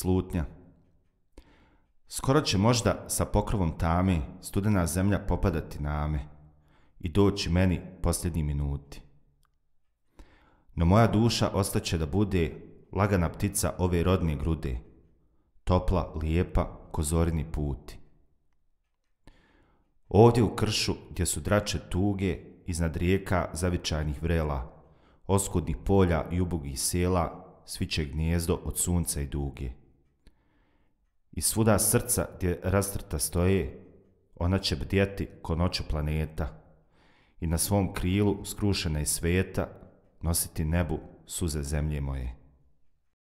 Slutnja. Skoro će možda sa pokrovom tami studena zemlja popadati name i doći meni posljednji minuti. No moja duša ostaće da bude lagana ptica ove rodne grude, topla, lijepa, kozorini puti. Ovdje u kršu gdje su drače tuge iznad rijeka zavičajnih vrela, oskudnih polja i ubogih sela, sviće gnijezdo od sunca i duge i svuda srca gdje rastrta stoje, ona će bdjeti ko noću planeta i na svom krilu skrušena iz svijeta nositi nebu suze zemlje moje.